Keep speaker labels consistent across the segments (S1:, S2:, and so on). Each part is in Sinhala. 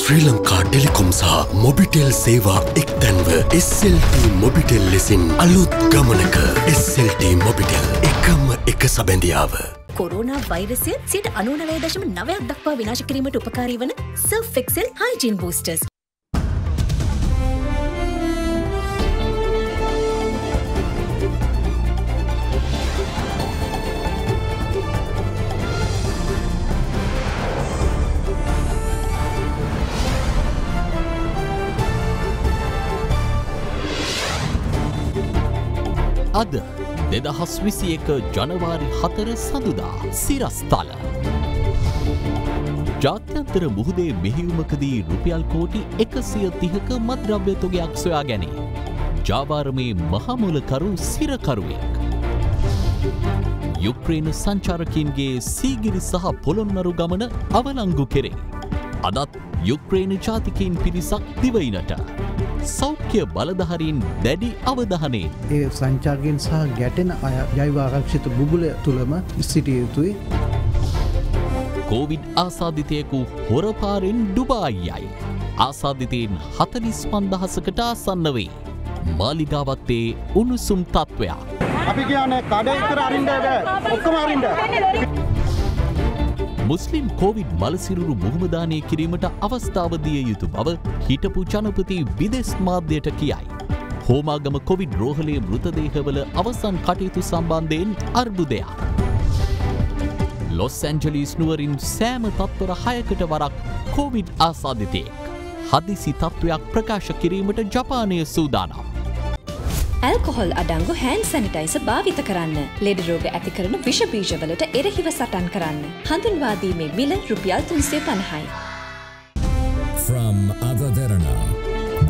S1: ශ්‍රී ලංකා ටෙලිකොම් සහ මොබිටෙල් සේවා එක්තැන්ව SLT මොබිටෙල් ලෙසින් අලුත් ගමනක SLT මොබිටෙල් එකම එක සබැඳියාව.
S2: කොරෝනා වෛරසය සිට අනුනවය දශම නවයක් දක්වා විනාශ කිරීමට උපකාරී වන සර්ෆෙක්සෙල් හයිජීන් බූස්ටර්ස්
S3: අද දෙදහස් විසි එක ජනවාරි හතර සඳුදා සිරස්ථල. ජාත්‍යන්තර මුහුදේ මෙහිවුමකදී රුපියල් කෝටි එකසිය තිහක මත්ද්‍රව්‍යතුගයක් සොයා ගැනේ. ජාවාරමේ මහමුලකරු සිරකරුවෙක්. යුක්්‍රේන සංචාරකින්ගේ සීගිරි සහ පොළොන්නරු ගමන අවලංගු කෙරේ. අදත් යුක්්‍රේණ ජාතිකයින් පිරිසක් දිවයිනට. සෞඛ්‍ය බලධහරින් දැඩි
S4: අවධහනේ. ඒ සංචාගෙන් සහ ගැටෙන අය ජයිවාරක්ෂිත බුගුල තුළම සිටිය යුතුයි.
S3: කෝවිඩ් ආසාධිතයකු හොරපාරෙන් ඩුබායියයි. ආසාධිතයෙන් හතලිස් පන්දහසකට අසන්න වේ. මාලිගාවත්තේ උණුසුම් තත්ත්වයා.
S4: අපි කියන්නේ කඩ විතර අරින්ඩ ඔක්කොම අරින්ඩ.
S3: මුස්ලිම් කොවිඩ් මලසිරුරු මුහමදානය කිරීමට අවස්ථාවදිය යුතු බව හිටපු ජනපති විදෙස් මාධ්‍යයට කියයි. හෝමාගම කොවිඩ් රෝහලේ මෘතදේහවල අවසන් කටයුතු සම්බන්ධයෙන් අර්බුදයක්. ලොස් ඇන්ජලිස් නුවරින් සෑම තත්වර හයකට වරක් කොවිඩ් ආසාධිතයෙක්. හදිසි තත්ත්වයක් ප්‍රකාශ කිරීමට ජපානය සූදානම්.
S2: ඇල්කොහොල් අඩංගු හැන් සැනිටයිස භාවිත කරන්න. ලෙඩ රෝග ඇති කරන විෂබීජවලට එරහිව සටන් කරන්න. හඳුන්වාදීමේ මිල රුපියල් තුන්සේ පණහයි.
S5: From Adaderana,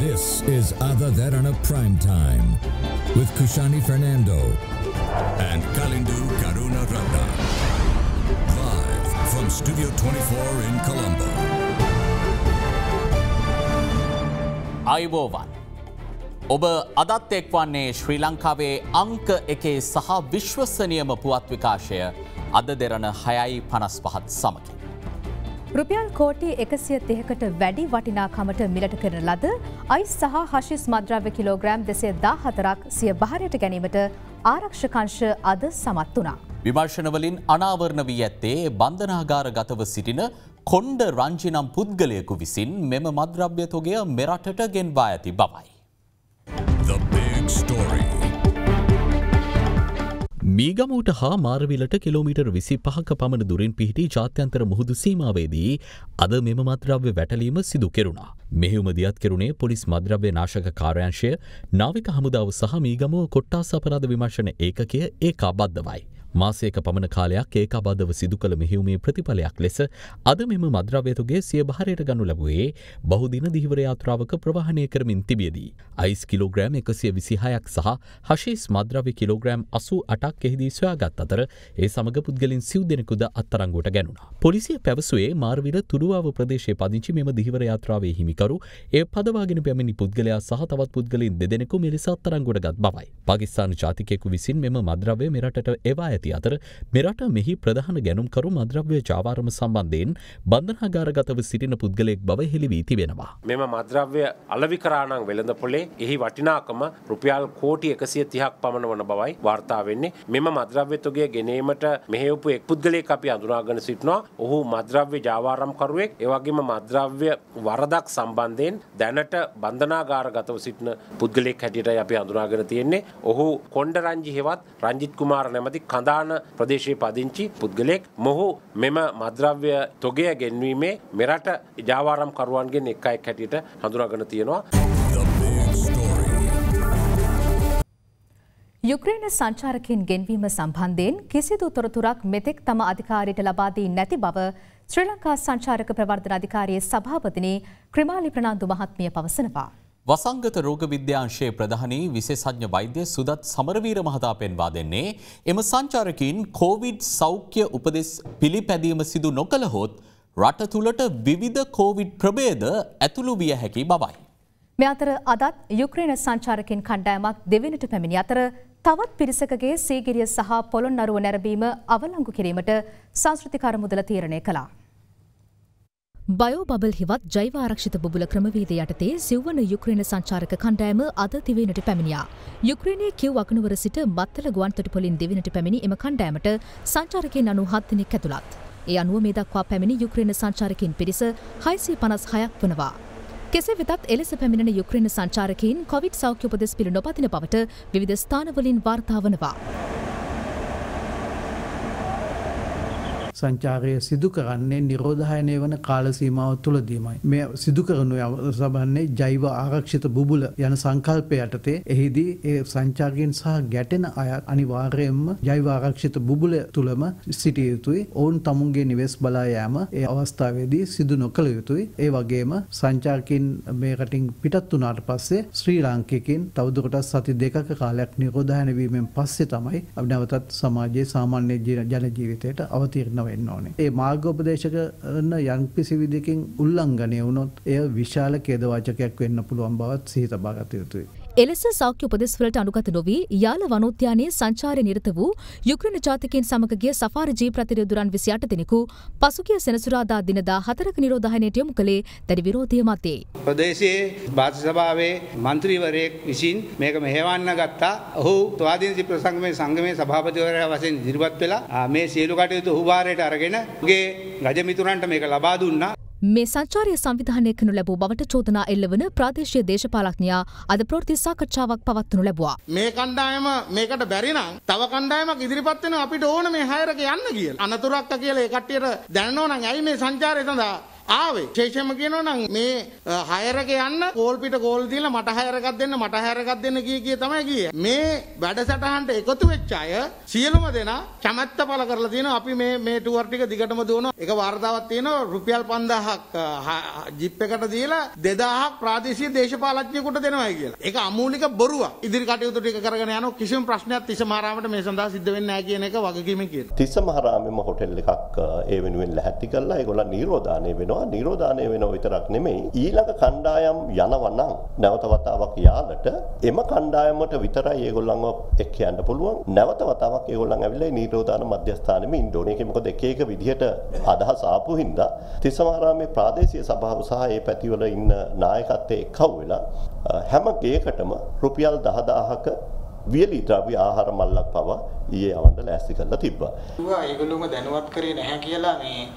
S5: this is Adaderana Prime Time with Kushani Fernando
S2: and Kalindu Karuna Ratna. Live from Studio 24 in Colombo.
S3: අයිබෝවන් ඔබ අදත් එක් වන්නේ ශ්‍රී ලංකාවේ අංක එකේ සහ විශ්වසනියම පුවත් විකාශය අද දෙරන හයයි පනස් පහත් සමකි.
S2: රුපියල් කෝටි එකසිය තිහකට වැඩි වටිනාකමට මිලට කරන ලද අයිස් සහ හශිස් මද්‍රව්‍ය කිලෝග්‍රෑම් දෙසේ දා හතරක් සිය භාරයට ගැනීමට ආරක්ෂකංශ අද සමත් වනා.
S3: විමර්ශනවලින් අනාවරණ වී ඇත්තේ බන්ධනාගාර ගතව සිටින කොන්්ඩ රංචිනම් පුද්ගලයකු විසින් මෙම මද්‍රභ්‍ය තොගේ මෙරටට ගෙන්වා ඇති බවයි. The Big Story. මීගමූට හා මාරවිලට කිලෝමීටර් විසි පහක පමණ දුරින් පිහිටි ජාත්‍යන්තර මුහුදු සීමාවේදී අද මෙම මද්‍රව්‍ය වැටලීම සිදු කෙරුණා. මෙහෙම දියත් කෙරුණේ පොලිස් මද්‍රව්‍ය නාශක කාර්යංශය නාවික හමුදාව සහ මීගමුව කොට්ටා සපරාධ විමර්ශන ඒකකය ඒකා බද්ධවයි. මාසයක පමණ කාලයක් ඒක අබාධව සිදු කළ මෙහිවුමේ ප්‍රතිඵලයක් ලෙස අද මෙම මද්‍රව්‍යතුගේ සිය භාරයට ගනු ලැබුවේ බහුදින දිහිවරයාත්‍රාවක ප්‍රවාහණය කරමින් තිබියදී. අයිස් කිලෝග්‍රෑම් එකසිය විසිහයක් සහ හශේස් මද්‍රව්‍ය කිලෝග්‍රෑම් අසු අටක් එහිදී සොයාගත් අතර ඒ සමඟ පුද්ගලින් සිව් දෙනෙකුද අත්තරංගොට ගැනුණා. පොලිසිය පැවසුවේ මාර්විර තුරුවාව ප්‍රදේශය පදිංචි මෙම දිහිවරයාත්‍රාවේ හිමිකරු ඒ පදවාගෙන පැමිණි පුද්ගලයා සහ තවත් පුද්ගලින් දෙදෙනෙකු මිලිසත්තරංගොඩගත් බවයි. පකිස්ාන ජාතිකෙකු විසින් මෙම මද්‍රව්‍ය මෙරටට එවා ඇති අතර මෙරට මෙහි ප්‍රධාන ගැනුම්කරු මද්‍රව්‍ය ජාවාරම සම්බන්ධයෙන් බන්ධනාගාරගතව සිටින පුද්ගලයෙක් බව හෙළිවී තිබෙනවා.
S6: මෙම මද්‍රව්‍ය අලවිකරාණං වෙළඳ පොලේ එහි වටිනාකම රුපියල් කෝටි එකසිය තිහක් පමණ වන බවයි වාර්තා වෙන්නේ. මෙම මද්‍රව්‍යතුගේ ගෙනීමට මෙහෙවපු එක් පුද්ගලයෙක් අපි අඳුනාගෙන සිටිනවා. ඔහු මද්‍රව්‍ය ජාවාරම්කරුවෙක් එවගේම මද්‍රව්‍ය වරදක් සම්බන්ධයෙන් දැනට බන්ධනාගාරගතව සිටින පුද්ගලෙක් හැටියටයි අපි අඳුනාගෙන තියෙන්නේ. ඔහු කොණ්ඩරංජි හෙවත් රංජිත් කුමාර නැමති කඳ ප්‍රධාන ප්‍රදේශයේ පදිංචි පුද්ගලෙක් මොහු මෙම මද්‍රව්‍ය තොගය ගෙන්වීමේ මෙරට ජාවාරම් කරුවන්ගෙන් එක් අයෙක් හැටියට හඳුනාගෙන තියෙනවා.
S2: යුක්‍රේන සංචාරකයන් ගෙන්වීම සම්බන්ධයෙන් කිසිදු තොරතුරක් මෙතෙක් තම අධිකාරියට ලබා දී නැති බව ශ්‍රී ලංකා සංචාරක ප්‍රවර්ධන අධිකාරියේ සභාපතිනි ක්‍රිමාලි ප්‍රනාන්දු මහත්මිය පවසනවා.
S3: වසංගත රෝග විද්‍යාංශයේ ප්‍රධානී විශේෂඥ වෛද්‍ය සුදත් සමරවීර මහතා පෙන්වා දෙන්නේ එම සංචාරකීන් කෝවිඩ් සෞඛ්‍ය උපදෙස් පිළිපැදීම සිදු නොකළහොත් රට තුළට විවිධ කෝවිඩ් ප්‍රභේද ඇතුළු විය හැකි බවයි.
S2: මෙ අතර අදත් යුක්‍රේන සංචාරකින් කණ්ඩායමක් දෙවෙනට පැමිණි අතර තවත් පිරිසකගේ සීගිරිය සහ පොළොන්නරුව නැරඹීම අවලංගු කිරීමට සංස්ෘතිකාර මුදල තීරණය කළා. බයෝබල් හිවත් ජෛවාරක්ෂිත බුල ක්‍රමවේද යටතේ සිව්වන යුක්‍රේණ සංචාරක කණ්ඩෑම අද තිවනට පැමිණියා. යුක්‍රේණය කිව් අකනුවර සිට මත්තල ගුවන්තොට පොලින් දෙවිනට පැමිණි එම කණ්ඩෑමට සංචාරකෙන් අනු හත්තිනෙක් ඇතුළත්. ඒ අනුව මේ දක්වා පැමිණි යුක්‍රේණ සංචාරකින් පිරිස හයිසී පනස් හයක් වනවා. කෙසේ වෙතත් එලෙස පැමිණෙන යුක්‍රේණ සංචාරකයින් කොවිඩ් සෞඛ්‍යපදෙස් පිළි නොපතින බවට විවිධ ස්ථානවලින් වාර්තාාවනවා.
S4: සංචාරය සිදු කරන්නේ නිරෝධායනය වන කාලසීමාව තුළදීමයි. මේ සිදු කරනු සබන්නේ ජෛව ආරක්ෂිත බුබුල යන සංකල්පය යටතේ එහිදී ඒ සංචාර්ගෙන් සහ ගැටෙන අය අනිවාර්යයෙන්ම ජෛව ආරක්ෂිත බුබුල තුළම සිටිය යුතුයි. ඔවුන් තමුන්ගේ නිවෙස් බලා යෑම ඒ අවස්ථාවේදී සිදු නොකළ යුතුයි. ඒ වගේම සංචාර්කින් මේ රටින් පිටත් වුණාට පස්සේ ශ්‍රී ලාංකිකින් තවදුරටත් සති දෙකක කාලයක් නිරෝධායන වීමෙන් පස්සේ තමයි අපි නැවතත් සමාජයේ සාමාන්‍ය ජන ජීවිතයට අවතීර්ණ වෙන්න ඕනේ. ඒ මාර්ගෝපදේශකන යම්කිසි විදිහකින් උල්ලංඝනය වුණොත් එය විශාල ඛේදවාචකයක් වෙන්න පුළුවන් බවත් සිහි තබා ගත යුතුයි.
S2: එලෙස සෞඛ්‍ය උපදෙස්වලට අනුගත නොවී යාල වනෝද්‍යානයේ සංචාරය නිරත වූ යුක්‍රණ ජාතිකයන් සමග ගිය සෆාරි ජී ප්‍රතිරයුදුරන් 28 දිනකු පසුගිය සෙනසුරාදා දිනදා හතරක නිරෝධායනයට යොමු කළේ දැඩි විරෝධය මතේ.
S4: ප්‍රදේශයේ වාසි සභාවේ മന്ത്രിවරයෙක් විසින් මේක මෙහෙවන්න ගත්තා. ඔහු ස්වාධීන ප්‍රසංගමේ සංගමේ සභාපතිවරයා වශයෙන් ඉදිරිපත් වෙලා මේ සියලු කටයුතු ඔහු භාරයට අරගෙන ගේ ගජමිතුරන්ට මේක ලබා දුන්නා.
S2: මේ සංචාරය සංවිධානය කනු ලැබූ බවට චෝදනා එල්ලවන ප්‍රාදේශය දේශපාලක්ඥයා අද ප්‍රෘති සාකච්ඡාවක් පවත්වනු ලැබවා.
S4: මේ කණ්ඩායම මේකට බැරිනම් තව කණ්ඩායමක් ඉදිරිපත්වෙන අපිට ඕන මේ හයරක යන්න කියල අනතුරක්ක කියල එකට්ටියට දැන්නෝනම් ඇයි මේ සංචාරය සඳහා ආවේ. විශේෂයෙන්ම කියනවා නම් මේ හයරක යන්න කෝල් පිට කෝල් දීලා මට හයරකක් දෙන්න මට හයරකක් දෙන්න කිය කිය තමයි ගියේ. මේ වැඩසටහනට එකතු වෙච්ච අය සියලුම දෙනා කැමැත්ත පළ කරලා තියෙනවා. අපි මේ මේ ටුවර් ටික දිගටම දුවනවා. ඒක වර්තාවක් තියෙනවා රුපියල් 5000ක් ජිප් එකට දීලා 2000ක් ප්‍රාදේශීය දේශපාලඥයෙකුට දෙනවයි කියලා. ඒක අමූලික බොරුවක්. ඉදිරි කටයුතු ටික කරගෙන යන කිසිම ප්‍රශ්නයක් තිසමහරාමට මේ සඳහා සිද්ධ වෙන්නේ නැහැ කියන එක වගකීමෙන් කියනවා.
S7: තිසමහරාමෙම හොටෙල් එකක් ඒ වෙනුවෙන් ලැහැත්ති කරලා ඒගොල්ලන් නිරෝධානය වෙනවා. වෙනවා නිරෝධානය වෙනවා විතරක් නෙමෙයි ඊළඟ කණ්ඩායම් යනවනම් නැවත වතාවක් යාලට එම කණ්ඩායමට විතරයි ඒගොල්ලන්ව එක්ක යන්න පුළුවන් නැවත වතාවක් ඒගොල්ලන් ඇවිල්ලා නිරෝධාන මධ්‍යස්ථානෙම ඉන්න ඕනේ ඒක මොකද එක එක විදිහට අදහස් ආපු හින්දා තිස්සමහාරාමේ ප්‍රාදේශීය සභාව සහ ඒ පැතිවල ඉන්න නායකත්වයේ එක්කව වෙලා හැම ගේකටම රුපියල් 10000ක වියලි ද්‍රව්‍ය ආහාර මල්ලක් පවා ඊයේ යවන්න ලෑස්ති කරලා තිබ්බා.
S4: ඌවා ඒගොල්ලොම
S5: දැනුවත් කරේ නැහැ කියලා මේ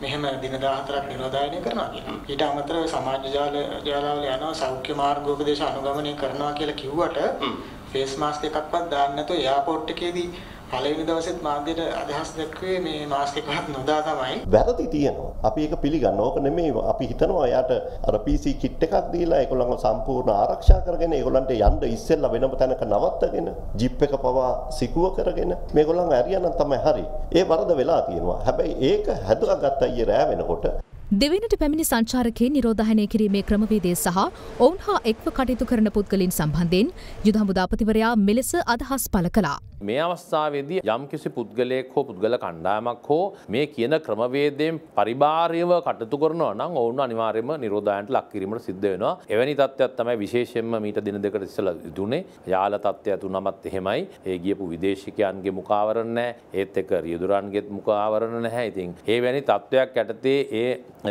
S5: මෙහෙම දින 14ක් නිරෝධායනය කරනවා කියනවා. ඊට අමතරව සමාජ ජාල ජාලවල යනවා සෞඛ්‍ය මාර්ගෝපදේශ අනුගමනය කරනවා කියලා කිව්වට ෆේස් මාස්ක් එකක්වත් දාන්න නැතුව එයාපෝට් එකේදී පළවෙනි දවසෙත් මාධ්‍යයට අදහස් දැක්වේ මේ මාස්කෙකවත් නොදා තමයි. වැරදි
S7: තියෙනවා. අපි ඒක පිළිගන්න ඕක නෙමෙයි. අපි හිතනවා යාට අර PC කිට් එකක් දීලා ඒගොල්ලන්ව සම්පූර්ණ ආරක්ෂා කරගෙන ඒගොල්ලන්ට යන්න ඉස්සෙල්ලා වෙනම තැනක නවත්තගෙන ජිප් එක පවා සිකුව කරගෙන මේගොල්ලන් ඇරියා නම් තමයි හරි. ඒ වරද වෙලා තියෙනවා. හැබැයි ඒක හැදුවා ගත්ත අයියේ රෑ වෙනකොට
S2: දෙවෙනට පැමිණි සංචාරකයේ නිරෝධායනය කිරීමේ ක්‍රමවේදය සහ ඔවුන් හා එක්ව කටයුතු කරන පුද්ගලින් සම්බන්ධයෙන් යුද හමුදාපතිවරයා මෙලෙස අදහස් පළ කළා.
S6: මේ අවස්ථාවේදී යම්කිසි පුද්ගලයෙක් හෝ පුද්ගල කණ්ඩායමක් හෝ මේ කියන ක්‍රමවේදයෙන් පරිබාරයව කටයුතු කරනවා නම් ඔවුන් අනිවාර්යයෙන්ම නිරෝධායනට ලක් කිරීමට සිද්ධ වෙනවා. එවැනි තත්ත්වයක් තමයි විශේෂයෙන්ම මීට දින දෙකකට ඉස්සෙල්ලා දුනේ. යාල තත්ත්වය තුනමත් එහෙමයි. ඒ ගියපු විදේශිකයන්ගේ මුඛාවරණ නැහැ. ඒත් එක්ක රියදුරන්ගේත් මුඛාවරණ නැහැ. ඉතින් ඒ වැනි තත්ත්වයක් යටතේ ඒ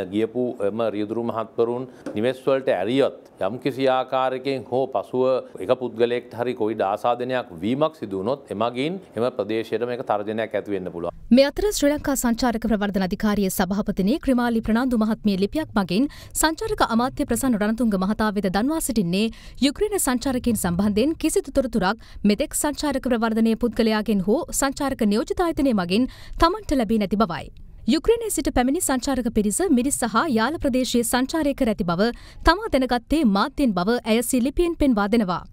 S6: ගියපු එම රියදුරු මහත්වරුන් නිවෙස්වලට ඇරියොත් යම් කිසි ආකාරකෙන් හෝ පසුව එක පුද්ගලෙක් හරි කොයි ආසාධනයක් වීමක් සිදුවනොත් එමගින් එම ප්‍රදේශයට මේක තර්ජනයක් ඇතිවෙන්න පුළුව
S2: මේ අතර ශ්‍රී ලංකා සංචාරක ප්‍රවර්ධන අධිකාරිය සභාපතිනේ ක්‍රමාලි ප්‍රනාන්දු මහත්මිය ලිපියක් මගින් සංචාරක අමාත්‍ය ප්‍රසන්න රණතුංග මහතා වෙත දන්වා සිටින්නේ යුක්‍රේන සංචාරකයන් සම්බන්ධයෙන් කිසිදු තොරතුරක් මෙතෙක් සංචාරක ප්‍රවර්ධනයේ පුද්ගලයාගෙන් හෝ සංචාරක නියෝජිත ආයතනය මගින් තමන්ට ලැබී නැති බවයි යුක්‍රනය සිට පැමිණි සංචාරක පිරිස මිරිස් සහ යාල ප්‍රදේශයේ සංචාරය කර ඇති බව තමා දැනගත්තේ මාධ්‍යෙන් බව ඇය සිලිපියෙන් පෙන්වා දෙනවා.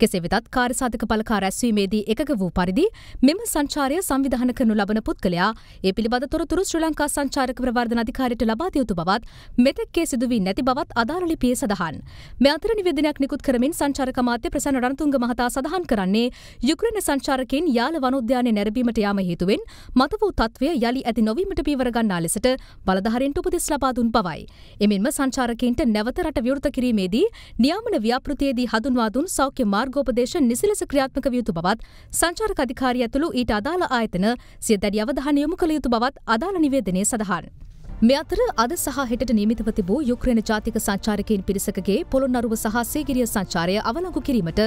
S2: කෙසේ වෙතත් කාර් සාධක පලකා රැස්වීමේදී එකක වූ පරිදි මෙම සංචාරය සංවිධාන කරනු ලබන පුද්ගලයා ඒ පිළිබඳ තොරතුරු ශ්‍රී ලංකා සංචාරක ප්‍රවර්ධන අධිකාරියට ලබා දිය යුතු බවත් මෙතෙක්කේ සිදුවී නැති බවත් අදාළ ලිපියේ සඳහන්. මේ අතර නිවේදනයක් නිකුත් කරමින් සංචාරක අමාත්‍ය ප්‍රසන්න රණතුංග මහතා සඳහන් කරන්නේ යුක්‍රේන සංචාරකයන් යාල වනෝද්‍යානයේ නැරඹීමට යාම හේතුවෙන් මත වූ තත්ත්වය යලි ඇති නොවීමට පීවර ගන්නා ලෙසට බලධාරීන්ට උපදෙස් ලබා දුන් බවයි. එමෙන්ම සංචාරකයන්ට නැවත රට විවෘත කිරීමේදී නියාමන ව්‍යාපෘතියේදී හඳුන්වා දුන් සෞඛ්‍ය සෞඛ්‍ය මාර්ගෝපදේශ නිසිලෙස ක්‍රියාත්මක විය යුතු බවත් සංචාරක අධිකාරිය ඇතුළු ඊට අදාළ ආයතන සිය දැඩි අවධානය යොමු කළ යුතු බවත් අදාළ නිවේදනයේ සඳහන්. මෙ අතර අද සහ හෙට නීමිතව තිබූ යුක්‍රේණ ජාතික සංචාරකයන් පිරිසකගේ පොළොන්නරුව සහ සේගිරිය සංචාරය අවලංගු කිරීමට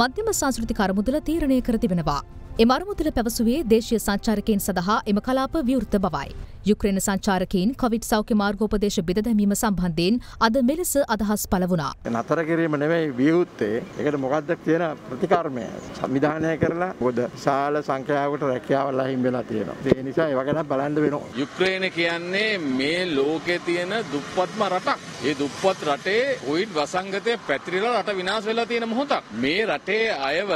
S2: මධ්‍යම සංස්කෘතික අරමුදල තීරණය කර තිබෙනවා. එම අරමුදල පැවසුවේ දේශීය සංචාරකයන් සඳහා එම කලාප විවෘත බවයි. යුක්‍රේන සංචාරකයින් කොවිඩ් සෞඛ්‍ය මාර්ගෝපදේශ බෙද දැමීම සම්බන්ධයෙන් අද මෙලෙස අදහස් පළ වුණා.
S5: නතර කිරීම නෙමෙයි විවුත්තේ. ඒකට මොකද්ද කියන ප්‍රතිකර්මය සංවිධානය කරලා මොකද විශාල සංඛ්‍යාවකට රැකියාවල් අහිමි වෙලා තියෙනවා. ඒ නිසා ඒව ගැන බලන්න වෙනවා.
S3: යුක්‍රේන කියන්නේ මේ ලෝකේ තියෙන දුප්පත්ම රටක්. ඒ දුප්පත් රටේ කොවිඩ් වසංගතය පැතිරිලා රට විනාශ වෙලා තියෙන මොහොතක්. මේ රටේ අයව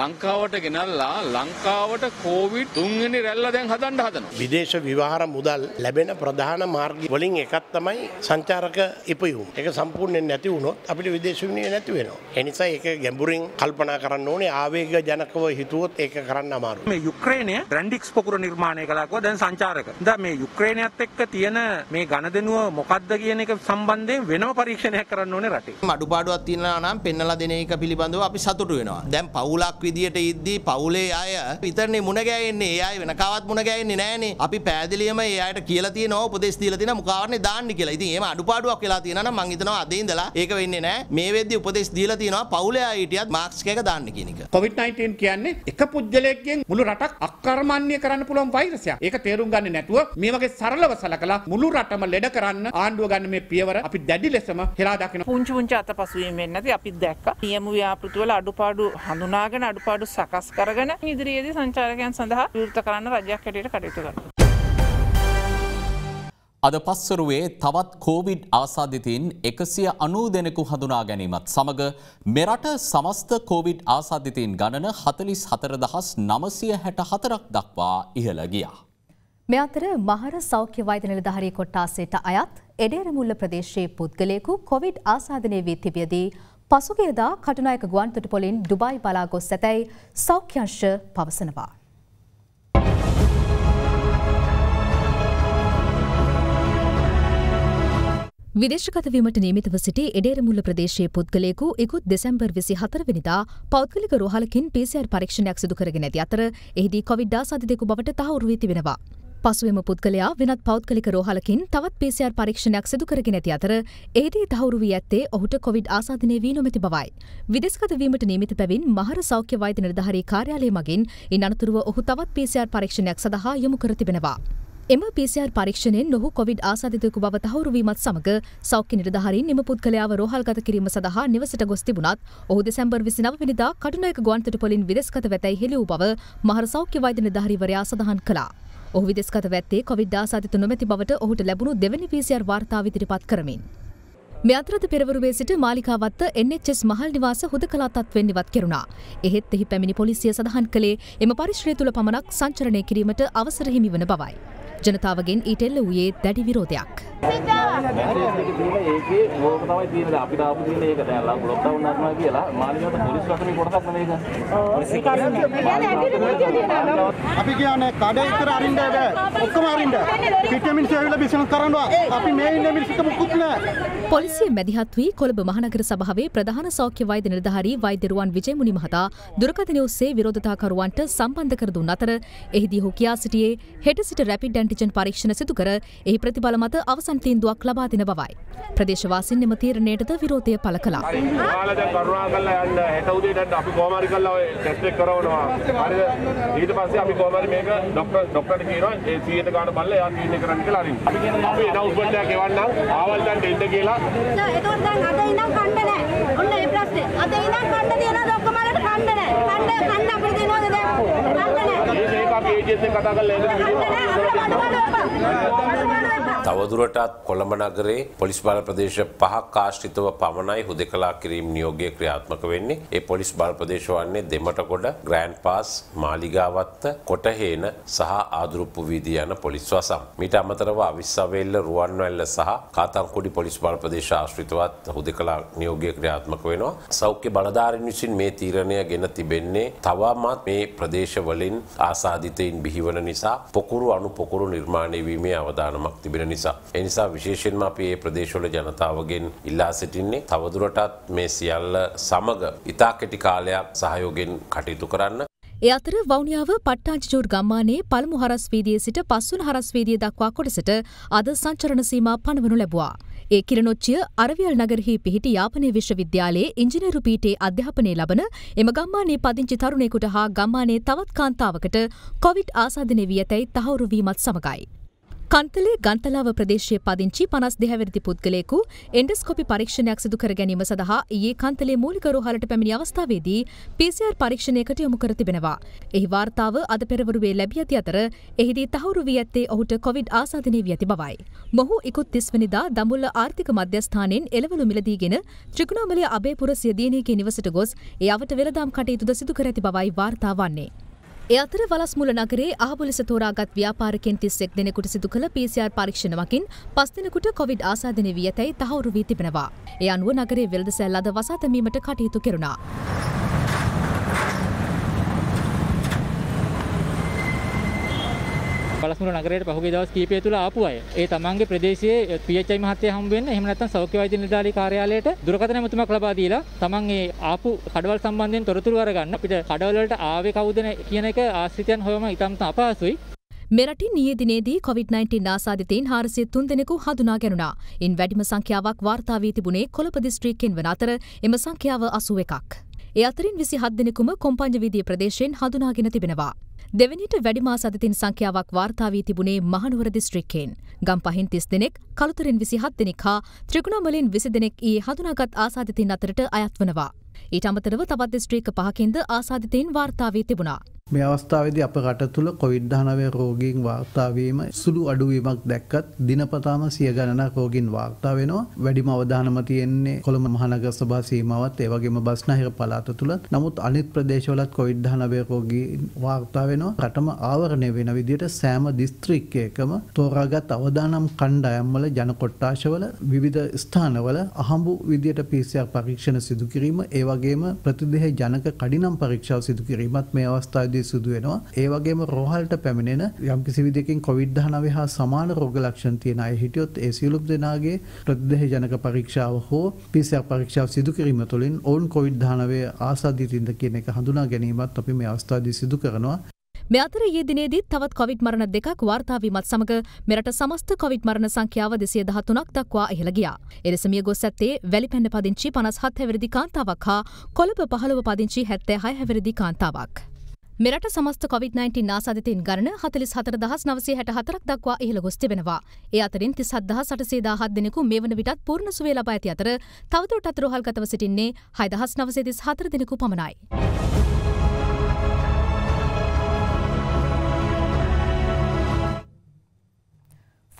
S3: ලංකාවට ගෙනල්ලා
S6: ලංකාවට
S3: කොවිඩ් තුන්වෙනි රැල්ල
S6: දැන් හදන්න හදනවා. විදේශ විවහාර මුදල් මුදල් ලැබෙන ප්‍රධාන මාර්ග වලින් එකක් තමයි සංචාරක ඉපයුම්. ඒක සම්පූර්ණයෙන් නැති වුණොත් අපිට විදේශ විනිමය නැති වෙනවා. ඒ නිසා ඒක ගැඹුරින් කල්පනා කරන්න ඕනේ ආවේග
S4: ජනකව හිතුවොත් ඒක කරන්න අමාරුයි.
S6: මේ යුක්‍රේනය බ්‍රැන්ඩික්ස් පොකුර නිර්මාණය කළා කිව්වා දැන් සංචාරක. දැන් මේ යුක්‍රේනයත් එක්ක තියෙන මේ ඝනදෙනුව මොකක්ද කියන එක සම්බන්ධයෙන් වෙනම
S1: පරීක්ෂණයක් කරන්න ඕනේ රටේ. අඩුපාඩුවක් තියෙනවා නම් පෙන්වලා දෙන එක පිළිබඳව අපි සතුටු වෙනවා. දැන් පවුලක් විදියට ඉද්දී පවුලේ අය විතරනේ මුණ ගැහෙන්නේ. ඒ අය වෙන කවත් මුණ ගැහෙන්නේ නැහනේ. අපි පෑදිලියම ඒ එයාට කියලා තියෙනවා උපදෙස් දීලා තියෙනවා මුකාවරනේ දාන්න කියලා. ඉතින් එහෙම අඩුපාඩුවක් වෙලා තියෙනවා නම් මං හිතනවා
S4: අද ඉඳලා ඒක වෙන්නේ නැහැ. මේ වෙද්දි උපදෙස් දීලා තියෙනවා පවුලයා හිටියත් මාක්ස් එක දාන්න කියන එක. COVID-19 කියන්නේ එක පුද්ගලයෙක්ගෙන් මුළු රටක් අක්කර්මණ්‍ය කරන්න පුළුවන් වෛරසයක්. ඒක තේරුම් ගන්නේ
S8: නැතුව මේ වගේ සරලව සලකලා මුළු රටම ලෙඩ කරන්න ආණ්ඩුව ගන්න මේ පියවර අපි දැඩි ලෙසම හෙලා දකිනවා. පුංචි පුංචි අතපසුවීම් වෙන්නේ නැති අපි දැක්කා. නියම ව්‍යාපෘති වල අඩුපාඩු හඳුනාගෙන අඩුපාඩු සකස් කරගෙන ඉදිරියේදී සංචාරකයන් සඳහා විවෘත කරන්න රජයක් හැටියට කටයුතු කරනවා.
S3: අද පස්සරුවේ තවත් කෝවිඩ් ආසාධිතීන් එකසිය අනූ දෙනෙකු හඳුනා ගැනීමත් සමඟ මෙරට සමස්ත කෝවිඩ් ආසාධිතීන් ගණන හතලිස් හතරදහස් නමසය හැට හතරක් දක්වා ඉහළ ගියා.
S2: මෙ අතර මහර සෞඛ්‍ය වෛදනල ධහරී කොට්ටාසේට අයත් එඩේරමුල්ල ප්‍රදේශයේ පුද්ගලයකු කොවිඩ් ආසාධනය වී තිබියදී පසුගේදා කටනායක ගුවන්තොට පොලින් ඩුබයි බලාගොස් ඇතැයි සෞඛ්‍යංශ පවසනවා. විදේශකතවීමට නියමිතව සිටි එඩේරමුල්ල ප්‍රදේශයේ පුද්ගලයෙකු ඉකුත් දෙසැම්බර් විසි හතරවෙනිදා පෞද්ගලික රෝහලකින් PCR පරීක්ෂණයක් සිදු කරගෙන ඇති අතර එහිදී කොවිඩ්ඩා සධිදෙකු බවට තහවුරු වී තිබෙනවා. පසුවම පුද්ගලයා වෙනත් පෞද්ගලික රෝහලකින් තවත් PCR පරීක්ෂණයක් සිදු කරගෙන ඇති අතර එහිදී තහවුරු වී ඇත්තේ ඔහුට කොවිඩ් ආසාධනය වී නොමැති බවයි. විදේශගතවීමට නියමිත පැවින් මහර සෞඛ්‍ය වෛද්‍ය නිලධාරී කාර්යාලය මගින් ඉන් අනතුරුව ඔහු තවත් PCR පරීක්ෂණයක් සඳහා යොමු කර තිබෙනවා. එම PCR පරීක්ෂණයෙන් නොහු කොවිඩ් ආසාධිතයෙකු බව තහවුරුවීමත් සමග සෞඛ්‍ය නිලධාරීන් එම පුද්ගලයාව රෝහල්ගත කිරීම සඳහා නිවසට ගොස් තිබුණත් ඔහු දෙසැම්බර් 29 වෙනිදා කටුනායක ගුවන්තොටුපොලින් විදෙස්ගත වෙතැයි හෙළි වූ බව මහර සෞඛ්‍ය වෛද්‍ය නිලධාරීවරයා සඳහන් කළා. ඔහු විදෙස්ගත වැත්තේ කොවිඩ් ආසාධිත නොමැති බවට ඔහුට ලැබුණු දෙවැනි PCR වාර්තාව ඉදිරිපත් කරමින්. මේ අතරත පෙරවරුවේ සිට මාලිකාවත්ත NHS මහල් නිවාස හුදකලා තත්ත්වෙන් ඉවත් කෙරුණා. එහෙත් එහි පැමිණි පොලිසිය සඳහන් කළේ එම පරිශ්‍රය තුළ පමණක් සංචරණය කිරීමට අවසර හිමි වන බවයි. ජනතාවගෙන් ඊට එල්ල වූයේ දැඩි විරෝධයක්.
S4: අපි කියන්නේ කඩේ ඉතර අරින්න බෑ. ඔක්කොම අරින්න. පිටමින් සේවිල බිස්නස් කරනවා. අපි මේ ඉන්න මිනිස්සුන්ට මුකුත් නෑ.
S2: පොලිසිය මැදිහත් වී කොළඹ මහනගර සභාවේ ප්‍රධාන සෞඛ්‍ය වෛද්‍ය නිලධාරී වෛද්‍යරුවන් විජේමුනි මහතා දුරකථනය ඔස්සේ විරෝධතාකරුවන්ට සම්බන්ධ කර දුන් අතර එහිදී හු කියා සිටියේ හෙට සිට රැපිඩ් ඇන් ඇන්ටිජන් පරීක්ෂණ සිදුකර එහි ප්‍රතිඵල මත අවසන් තීන්දුවක් ලබා දෙන බවයි. ප්‍රදේශවාසින් එම තීරණයටද විරෝධය පළ කළා. ඊට
S6: පස්සේ අපි කොහොම හරි මේක ડોක්ටර් ડોක්ටර්ට කියනවා ඒ 100ට ගන්න බල්ල එයා ක්ලීන් එක කරන්න කියලා අරින්න. අපි ඇනවුස්මන්ට් එකක් එවන්නම් ආවල් දැන් දෙන්න කියලා.
S9: නෑ එතකොට දැන් අද ඉඳන්
S2: කන්න නෑ. ඔන්න ඒ ප්‍රශ්නේ. අද ඉඳන් කන්න තියනවාද ඔක්කොම වලට කන්න නෑ. කන්න
S6: කන්න අපිට දෙනවද දැන්? කන්න නෑ. මේක අපි වීඩියෝත් කතා කරලා ඒකට වීඩියෝ තවදුරටත් කොළඹ නගරේ පොලිස් බල ප්‍රදේශ පහක් ආශ්‍රිතව පමණයි හුදකලා කිරීම් නියෝගය ක්‍රියාත්මක වෙන්නේ. ඒ පොලිස් බල ප්‍රදේශ වන්නේ දෙමටගොඩ, ග්‍රෑන්ඩ් පාස්, මාලිගාවත්ත, කොටහේන සහ ආදුරුප්පු වීදිය යන පොලිස් වසම්. මීට අමතරව අවිස්සවෙල්ල, රුවන්වැල්ල සහ කාතන්කුඩි පොලිස් බල ප්‍රදේශ ආශ්‍රිතවත් හුදකලා නියෝගය ක්‍රියාත්මක වෙනවා. සෞඛ්‍ය බලධාරීන් විසින් මේ තීරණය ගෙන තිබෙන්නේ තවමත් මේ ප්‍රදේශවලින් ආසාදිතයි සැකසීම් බිහිවන නිසා පොකුරු අනු පොකුරු නිර්මාණය වීමේ අවධානමක් තිබෙන නිසා. එනිසා විශේෂයෙන්ම අපි ඒ ප්‍රදේශවල ජනතාවගෙන් ඉල්ලා සිටින්නේ තවදුරටත් මේ සියල්ල සමග ඉතා කෙටි කාලයක් සහයෝගෙන් කටයුතු කරන්න.
S2: ඒ අතර වෞනියාව පට්ටාජජූර් ගම්මානයේ පළමු හරස්වීදිය සිට පස්සුන් හරස්වීදිය දක්වා කොටසට අද සංචරණ සීමා පණවනු ලැබවා. ඒ කිරණොච්චිය අරවියල් නගරෙහි පිහිටි යාපනය විශ්වවිද්‍යාලයේ ඉංජිනේරු පීඨයේ අධ්‍යාපනය ලබන එම ගම්මානයේ පදිංචි තරුණයෙකුට හා ගම්මානයේ තවත් කාන්තාවකට කොවිඩ් ආසාදනය වී ඇතැයි තහවුරු වීමත් සමගයි. කන්තලේ ගන්තලාව ප්‍රදේශය පදිංචි පනස් දෙහැවැරදි පුද්ගලයෙකු එන්ඩස්කොපි පරීක්ෂණයක් සිදු කර ගැනීම සඳහා ඒ කන්තලේ මූලික රෝහලට පැමිණි අවස්ථාවේදී PCR පරීක්ෂණයකට යොමු කර තිබෙනවා. එහි වාර්තාව අද පෙරවරුවේ ලැබී ඇති අතර එහිදී තහවුරු වී ඇත්තේ ඔහුට කොවිඩ් ආසාදනය වී ඇති බවයි. මොහු ඉකුත් තිස්වනිදා දඹුල්ල ආර්ථික මධ්‍යස්ථානයෙන් එළවලු මිලදීගෙන ත්‍රිකුණාමලය අබේපුර සියදීනයගේ නිවසට ගොස් එයාවට වෙළදාම් කටයුතුද සිදු කර ඇති බවයි වාර්තා වන්නේ. ඒ අතර වලස්මුල නගරේ ආබුලෙස තෝරාගත් ව්‍යාපාරිකයන් 31 දෙනෙකුට සිදු කළ PCR පරීක්ෂණවකින් 5 දෙනෙකුට COVID ආසාදනය වී ඇතැයි තහවුරු වී තිබෙනවා. ඒ අනුව නගරයේ වෙළඳසැල් අද වසා දැමීමට කටයුතු කෙරුණා.
S3: බලස්මුර නගරයට පහුගිය දවස් කීපය තුල ආපු අය. ඒ තමන්ගේ ප්‍රදේශයේ PHI මහත්තයා හමු වෙන්න එහෙම නැත්නම් සෞඛ්‍ය වෛද්‍ය නිලධාරී කාර්යාලයට දුරකථන ඇමතුමක් ලබා දීලා තමන් ඒ ආපු කඩවල් සම්බන්ධයෙන් තොරතුරු අරගන්න. අපිට කඩවල් වලට ආවේ කවුද කියන එක ආශ්‍රිතයන් හොයම ඉතාමත් අපහසුයි.
S2: මෙරටින් නිය දිනේදී කොවිD-19 ආසාධිතයින් හාරසිය තුන් දෙනෙකු හඳුනා ගැනුණා. ඉන් වැඩිම සංඛ්‍යාවක් වාර්තා වී තිබුණේ කොළඹ දිස්ත්‍රික්කෙන් වන අතර එම සංඛ්‍යාව 81ක්. ඒ අතරින් 27 දෙනෙකුම කොම්පඤ්ඤ වීදිය ප්‍රදේශයෙන් හඳුනාගෙන තිබෙනවා. දෙවැනිට වැඩිමා සතතින් සංඛ්‍යාවක් වාර්තාාවී තිබුණේ මහනුවර දිස්ත්‍රික්කයෙන් ගම් පහින් තිස් දෙනෙක් කළුතරෙන් විසිහත් දෙනෙක් හා ත්‍රිකුණමලින් විසි දෙනෙක් ඒ හඳුනාගත් ආසාධතින් අතරට අයත් වනවා. ඊට අමතරව තවත් දිස්ත්‍රීක පහකින්ද ආසාධිතයෙන් වාර්තාාවී තිබුණා.
S4: මේ අවස්ථාවද අප රට තුළ කොවිද්ධානවය රෝගීන් වාර්තාාවීම සුළු අඩුවීමක් දැක්කත් දිනපතාම සිය ගණන රෝගින් වාර්තා වෙනවා වැඩිම අවධානමතියෙන්නේ කොළම මහනග සභා සීමාවත් ඒවගේම බස්නහිර පලාත තුළ නමුත් අනිත් ප්‍රදේශවලත් කොවිද්ධානවය රෝගී වාර්තා වෙනවා රටම ආවරණය වෙන විදිට සෑම දිස්ත්‍රික්කයකම තෝරාගත් අවධානම් කණ්ඩායම්වල ජනකොට්ටාශවල විවිධ ස්ථානවල අහඹු විදියට පිසියක් පරීක්ෂණ සිදුකිරීම ඒව වගේම ප්‍රතිදේහ ජනක කඩිනම් පරීක්ෂාව සිදු කිරීමත් මේ අවස්ථාවදී සිදු වෙනවා. ඒ වගේම රෝහල්ට පැමිණෙන යම් කිසි විදිහකින් COVID-19 හා සමාන රෝග ලක්ෂණ තියෙන අය හිටියොත් ඒ සියලුම දෙනාගේ ප්‍රතිදේහ ජනක පරීක්ෂාව හෝ PCR පරීක්ෂාව සිදු කිරීම තුළින් ඔවුන් COVID-19 ආසාදිතින්ද කියන එක හඳුනා ගැනීමත් අපි මේ අවස්ථාවදී සිදු කරනවා.
S2: මේ අතර ඊයේ දිනේදී තවත් කොවිඩ් මරණ දෙකක් වාර්තා වීමත් සමග මෙරට සමස්ත කොවිඩ් මරණ සංඛ්‍යාව 213ක් දක්වා ඉහළ ගියා. එලෙස මිය ගොස් ඇත්තේ වැලිපැන්න පදිංචි 57 හැවිරිදි කාන්තාවක් හා කොළඹ 15 පදිංචි 76 හැවිරිදි කාන්තාවක්. මෙරට සමස්ත කොවිD-19 නාසාධිතයින් ගණන හතලිස් හතර දහස් නවසේ හැට හතරක් දක්වා ඉහළ ගොස් තිබෙනවා. ඒ අතරින් තිස් හත්දහස් අටසේ දාහත් දෙනෙකු මේ වන විටත් පූර්ණ සුවේ ලබා ඇති අතර තවදුරටත් රෝහල්ගතව සිටින්නේ හයදහස් නවසේ තිස් හතර දෙනෙකු පමණයි.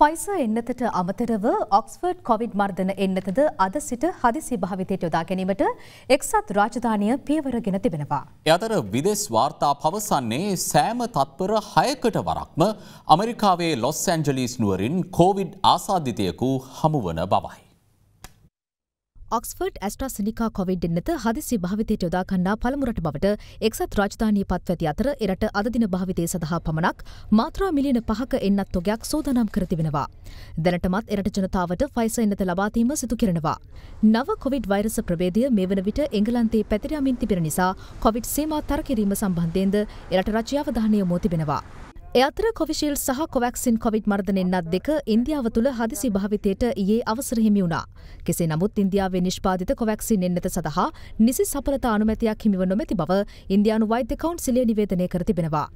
S2: ෆයිස එන්නතට අමතරව ඔක්ස්ෆර්ඩ් කොවිඩ් මර්ධන එන්නතද අද සිට හදිසි භාවිතයට යොදා ගැනීමට එක්සත් රාජධානය පියවරගෙන තිබෙනවා.
S3: යතර විදෙස් වාර්තා පවසන්නේ සෑම තත්පර හයකට වරක්ම අමරිකාවේ ලොස් ඇන්ජලිස් නුවරින් කෝවිඩ් ආසාධිතයකු හමුවන බවයි.
S2: ඔක්ස්ෆර්ඩ් ඇස්ට්‍රසනිකා කොවිඩ් එන්නත හදිසි භාවිතයට යොදාගන්නා පළමුරට බවට එක්සත් රාජධානී පත්වැති අතර එරට අදදින භාවිතය සඳහා පමණක් මාත්‍රා මිලියන පහක එන්නත් තොගයක් සෝදනම් කර තිබෙනවා. දැනටමත් එරට ජනතාවට ෆයිස එන්නත ලබාදීම සිදු කරනවා. නව කොවිඩ් වෛරස ප්‍රවේදය මේ වන විට එංගලන්තේ පැතිරමින් තිබෙන නිසා කොවිඩ් සේමා තරකිරීම සම්බන්ධයෙන්ද එරට රජ්‍යාවධානය යොමෝ තිබෙනවා. එතර කොවිශීල් සහ කොවක්සින් කොවිඩ් මර්ධනෙන්න්නත් දෙක ඉන්දියාව තුළ හදිසි භාවිතයට ඒ අවසරහිමි වුණා. කෙසේ නමුත් ඉන්දියාවේ නිෂ්පාධිත කොවක්සින් එන්නත සඳහා නිසි සපලතා අනුමැතියක් හිමිව නොමැති බව ඉන්දයානු වෛද්‍ය කවන්් සිලේ නිවේදනය කර තිබෙනවා.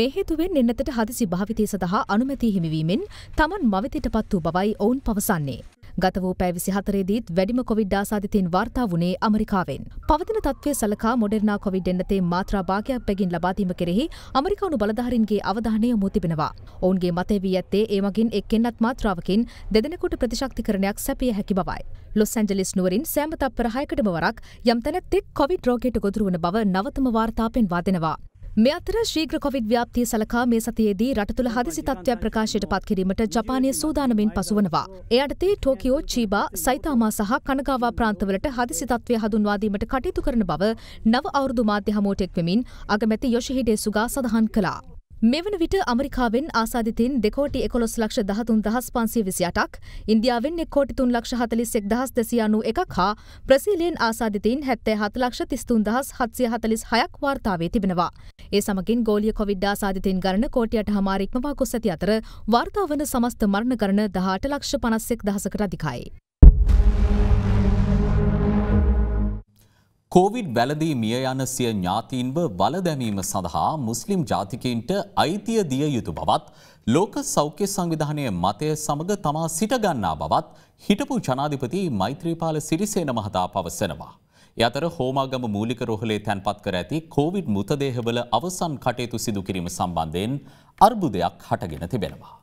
S2: මෙහෙතුවෙන් එන්නතට හදිසි භාවිතය සඳහා අනුමැති හිමිවීමෙන් තමන් මවිතයට පත් වූ බවයි ඔවුන් පවසන්නේ. ගත වූ පැ විසිහතරේදීත් වැඩිම කොවිඩ් ආසාධිතයින් වාර්තා වුණේ අමරිකාවෙන්. පවතින තත්ත්වය සලකා මොඩර්නා කොවිඩ් එන්නතේ මාත්‍රා භාගයක් බැගින් ලබාදීම කෙරෙහි අමරිකානු බලධාරින්ගේ අවධානය යොමු තිබෙනවා. ඔවුන්ගේ මතය වී ඇත්තේ ඒ මගින් එක්කෙන්නත් මාත්‍රාවකින් දෙදෙනෙකුට ප්‍රතිශක්තිකරණයක් සැපිය හැකි බවයි. ලොස් ඇන්ජලිස් නුවරින් සෑම තත්පර හයකටම වරක් යම් තැනැත්තෙක් කොවිඩ් රෝගයට ගොදුරු වන බව නවතම වාර්තා පෙන්වා දෙනවා. මේ අතර ශීඝ්‍ර කොවිඩ් ව්‍යාප්තිය සලකා මේ සතියේදී රට තුළ හදිසි තත්ත්වයක් ප්‍රකාශයට පත් කිරීමට ජපානය සූදානමින් පසුවනවා. ඒ යටතේ ටෝකියෝ, චීබා, සයිතාමා සහ කනගාවා ප්‍රාන්තවලට හදිසි තත්ත්වය හඳුන්වා දීමට කටයුතු කරන බව නව අවුරුදු මාධ්‍ය හමුවට එක් වෙමින් අගමැති යොෂිහිඩේ සුගා සඳහන් කළා. මෙවන විට අමරිකාවෙන් ආසාධිතීන් දෙකෝටි එකොළොස් ලක්ෂ දහතුන් දහස් පන්සේ විසියටක් ඉන්දියාවෙන් එක්කෝටි තුන් ලක්ෂ හතලිස්සෙක් දහස් දෙසියානු එකක් හා ප්‍රසීලයෙන් ආසාධිතීන් හැත්තේ හත ලක්ෂ තිස්තුන් දහස් හත්සිය හතලිස් හයක් වාර්තාවේ තිබෙනවා. ඒ සමගින් ගෝලිය කොවිඩ් ආසාධිතීන් ගණන කෝටියට හමාරික්මවා කොස් ඇති අතර වාර්තාවන සමස්ත මරණ ගණන දහට ලක්ෂ පනස්සෙක් දහසකට අධිකයි.
S3: කොවිඩ් වැලදී මිය යන සිය ඥාතීන්ව බලදැමීම සඳහා මුස්ලිම් ජාතිකයින්ට අයිතිය දිය යුතු බවත් ලෝක සෞඛ්‍ය සංවිධානය මතය සමඟ තමා සිටගන්නා බවත් හිටපු ජනාධිපති මෛත්‍රීපාල සිරිසේන මහතා පවසනවා. යතර හෝමාගම මූලික රොහලේ තැන්පත් කර ඇති කොවිඩ් මුතදේහවල අවසන් කටයුතු සිදු කිරීම සම්බන්ධයෙන් අර්බුදයක් හටගෙන තිබෙනවා.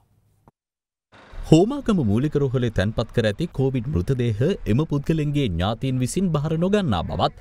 S3: හෝමාකම මූලිකරොහලේ තැන්පත් කර ඇති කෝවිඩ් මෘතදේහ එම පුද්ගලන්ගේ ඥාතීන් විසින් බහර නොගන්නා බවත්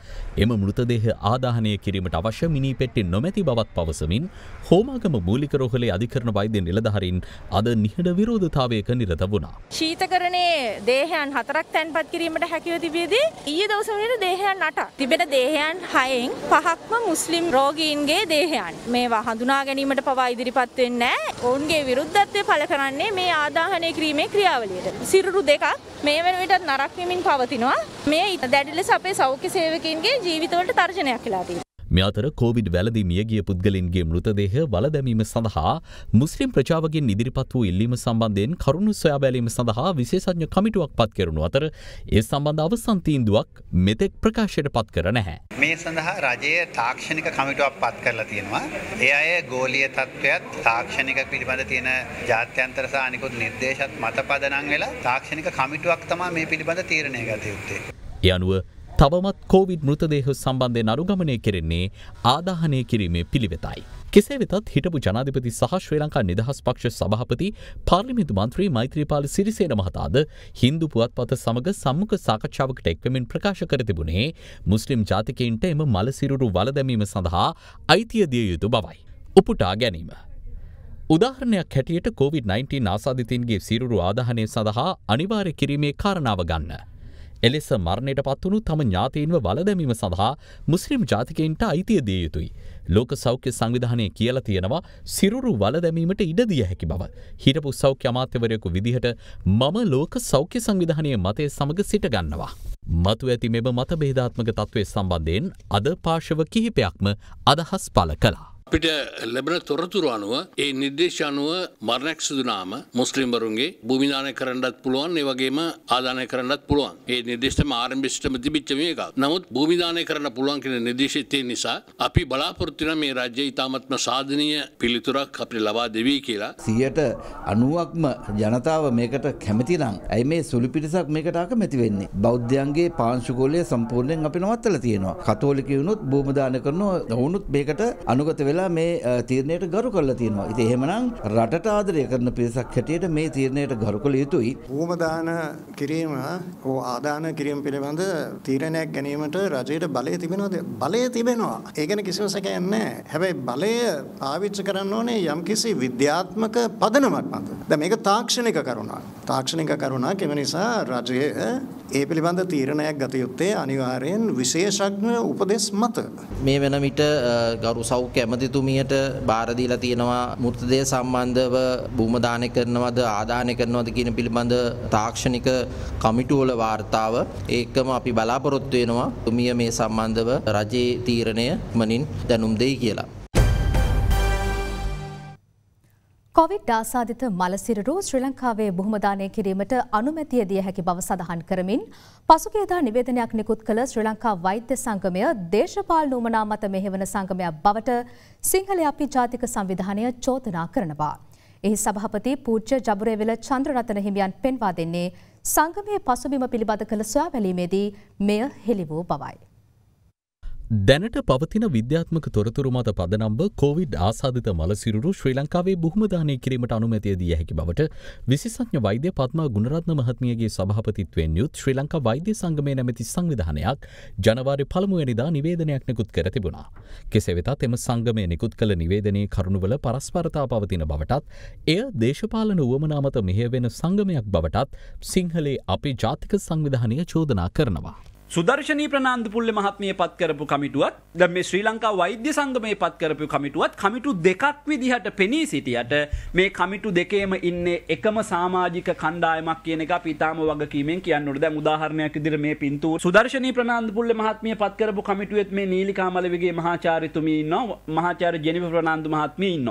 S3: එම මෘතදේහ ආදාහනය කිරීමට අවශ්‍ය මිනි පෙට්ටි නොමැති බවත් පවසමින් හෝමාකම මූලිකරොහලේ අධිකරණ වෛද්‍ය නිලධහරින් අද නිහඬ විරෝධතාවයක නිරත වුණා.
S8: ශීතකරණයේ දේහයන් හතරක් තැන්පත් කිරීමට හැකිව තිබියදී ඊයේ දවසමට දේහයන් අට තිබෙන දේහයන් හයෙන් පහක්ම මුස්ලිම් රෝගීන්ගේ දේහයන් මේවා හඳුනා ගැනීමට පවා ඉදිරිපත් වෙන්නේ නැහැ. ඔවුන්ගේ විරුද්ධත්වය පළ කරන්නේ මේ ආදාහනය කිරීමේ ක්‍රියාවලියට. සිරුරු දෙකක් මේ වෙන විටත් නරක් වෙමින් පවතිනවා. මේ දැඩි ලෙස අපේ සෞඛ්‍ය සේවකයන්ගේ ජීවිතවලට තර්ජනයක් වෙලා තියෙනවා.
S3: මෙ අතර කෝවිඩ් වැලදි මියගිය පුද්ගලින්ගේ මෘතදේහ වලදැමීම සඳහා මුස්ලිම් ප්‍රචාවගෙන් ඉදිරිපත් වූ ඉල්ලීම සම්බන්ධයෙන් කරුණු සොයාබැලීම සඳහා විශේෂඥ කමිටුවක් පත් කරනු අතර ඒ සම්බන්ධ අවසන්තීන්දුවක් මෙතෙක් ප්‍රකාශයට පත් කර නැහැ.
S4: මේ සඳහා රජයේ තාක්ෂණික කමිටුවක් පත් කරලා තියෙනවා. ඒ අය ගෝලිය තත්ත්වයත් තාක්ෂණික පිළිබඳ තියෙන ජාත්‍යන්තර සහ අනිකුත් නිර්දේශත් මත පදනම් වෙලා තාක්ෂණික කමිටුවක් තමයි මේ පිළිබඳ තීරණය ගත යුත්තේ.
S3: ඒ අනුව තවමත් කෝවිඩ් මෘතදේහ සම්බන්ධය අනුගමනය කෙරෙන්නේ ආදාහනය කිරීමේ පිළිවෙතයි. කෙසේ වෙතත් හිටපු ජනාධිපති සහ ශ්‍රී ලංකා නිදහස් පක්ෂ සභහපති පාර්ලිමිතු මන්ත්‍රී මෛත්‍රීපාල සිරිසේන මහතාද හින්දු පුවත්පත සමඟ සම්මුඛ සාකච්ඡාවකට එක්වමින් ප්‍රකාශ කර තිබුණේ මුස්ලිම් ජාතිකයින්ට එම මලසිරුරු වලදැමීම සඳහා අයිතියදිය යුතු බවයි. උපුටා ගැනීම. උදාහරණයක් හැටියට COොVID-19 ආසාධිතන්ගේ සිරුරු ආධහනය සඳහා අනිවාරය කිරීමේ කාරණාව ගන්න. එලෙස මරණයට පත්වනු තම ඥාතීන්ව වලදැමීම සඳහා මුස්ලිම් ජාතිකයින්ට අයිතිය දිය යුතුයි. ලෝක සෞඛ්‍ය සංවිධානය කියලා තියෙනවා සිරුරු වලදැමීමට ඉඩදිය හැකි බව. හිටපු සෞඛ්‍ය අමාත්‍යවරයකු විදිහට මම ලෝක සෞඛ්‍ය සංවිධානය මතය සමඟ සිටගන්නවා. මතු ඇති මෙම මත බේධාත්මක තත්ත්වය සම්බන්ධයෙන් අද පාශව කිහිපයක්ම අදහස් පල කලා.
S1: අපිට ලැබෙන තොරතුරු අනුව ඒ නිර්දේශ අනුව මරණයක් සිදුනාම මුස්ලිම්වරුන්ගේ භූමිදානය කරන්නත් පුළුවන් ඒ වගේම ආදානය කරන්නත් පුළුවන්. ඒ නිර්දේශම ආරම්භිෂ්ටම තිබිච්ච මේක. නමුත් භූමිදානය කරන්න පුළුවන් කියන නිර්දේශය තියෙන නිසා අපි බලාපොරොත්තු වෙන මේ රාජ්‍ය ඉතාමත්ම සාධනීය පිළිතුරක් අපිට ලබා දෙවි කියලා.
S4: 90%ක්ම ජනතාව මේකට කැමති නම් ඇයි මේ සුළු පිටසක් මේකට අකමැති වෙන්නේ? බෞද්ධයන්ගේ පාංශුකෝලය සම්පූර්ණයෙන් අපි නවත්තලා තියෙනවා. කතෝලිකයුනුත් භූමිදානය කරනවා. ඔවුනුත් මේකට අනුගත වෙලා වෙලා මේ තීරණයට ගරු කරලා තියෙනවා. ඉතින් එහෙමනම් රටට ආදරය කරන පිරිසක් හැටියට මේ තීරණයට ගරු කළ යුතුයි.
S5: ඕමදාන කිරීම හෝ ආදාන කිරීම පිළිබඳ තීරණයක් ගැනීමට රජයට බලය තිබෙනවද? බලය තිබෙනවා. ඒ ගැන කිසිම සැකයක් නැහැ. හැබැයි බලය පාවිච්චි කරන්න ඕනේ යම්කිසි විද්‍යාත්මක පදනමක් මත. දැන් මේක තාක්ෂණික කරුණක්. තාක්ෂණික කරුණක් ඒ නිසා රජයේ ඒ පිළිබඳ තීරණයක් ගත යුත්තේ අනිවාර්යෙන් විශේෂඥ උපදෙස් මත.
S3: මේ වෙන විට ගරු සෞඛ්‍ය
S4: ඇමතිතුමියට බාර දීලා තියෙනවා මෘතදේ සම්බන්ධව භූම දානය කරනවද ආදානය කරනවද කියන පිළිබඳ තාක්ෂණික කමිටුවල වාර්තාව ඒකම අපි
S3: බලාපොරොත්තු වෙනවා තුමිය මේ සම්බන්ධව රජයේ තීරණය මනින් දැනුම් දෙයි කියලා.
S2: කොවිඩ් ආසාධිත මලසිරරු ශ්‍රී ලංකාවේ බොහොමදානය කිරීමට අනුමැතිය දිය හැකි බව සඳහන් කරමින් පසුගේදා නිවේදනයක් නිකුත් කළ ශ්‍රී ලංකා වෛද්‍ය සංගමය දේශපාලන උමනා මත මෙහෙවන සංගමයක් බවට සිංහල අපි ජාතික සංවිධානය චෝදනා කරනවා. එහි සභාපති පූජ්‍ය ජබුරේවිල චන්ද්‍රරතන හිමියන් පෙන්වා දෙන්නේ සංගමයේ පසුබිම පිළිබඳ කළ සොයා බැලීමේදී මෙය හෙළි වූ බවයි.
S3: දැනට පවතින විද්‍යාත්මක තොරතුරු මත පදනම්ව කොවිඩ් ආසාධිත මලසිරුරු ශ්‍රී ලංකාවේ බොහොමදානය කිරීමට අනුමැතිය දී හැකි බවට විශේෂඥ වෛද්‍ය පත්මා ගුණරත්න මහත්මියගේ සභාපතිත්වයෙන් යුත් ශ්‍රී ලංකා වෛද්‍ය සංගමය නැමැති සංවිධානයක් ජනවාරි පළමුවැනිදා නිවේදනයක් නිකුත් කර තිබුණා. කෙසේ වෙතත් එම සංගමය නිකුත් කළ නිවේදනයේ කරුණුවල පරස්පරතා පවතින බවටත් එය දේශපාලන උවමනා මත මෙහෙයවෙන සංගමයක් බවටත් සිංහලේ අපේ ජාතික සංවිධානය චෝදනා කරනවා.
S9: සුදර්ශනී ප්‍රනාන්දපුල්ල මහත්මිය පත්කරපු කමිටුවත් ද මේ ශ්‍රී ලංකා වෛද්‍ය සංගමය පත්කරපු කමිටුවත් කමිටු දෙකක් විදිහට පෙනී සිටියට මේ කමිටු දෙකේම ඉන්නේ එකම සාමාජික කණ්ඩායමක් කියන එක පිතාම වගකීමෙන් කියන්නට දැ උදාහරණයක් ඉදිර මේ පින්තු සුදර්ශනී ප්‍රනාන්දපුල්ල මහත්මිය පත්කරපු කමිටුවත් මේ නීලිකාමලවගේ මහාචාරිතුමී ඉන්න මහාචාර ජනිව ප්‍රනාන්දු මහත්මී ඉන්න.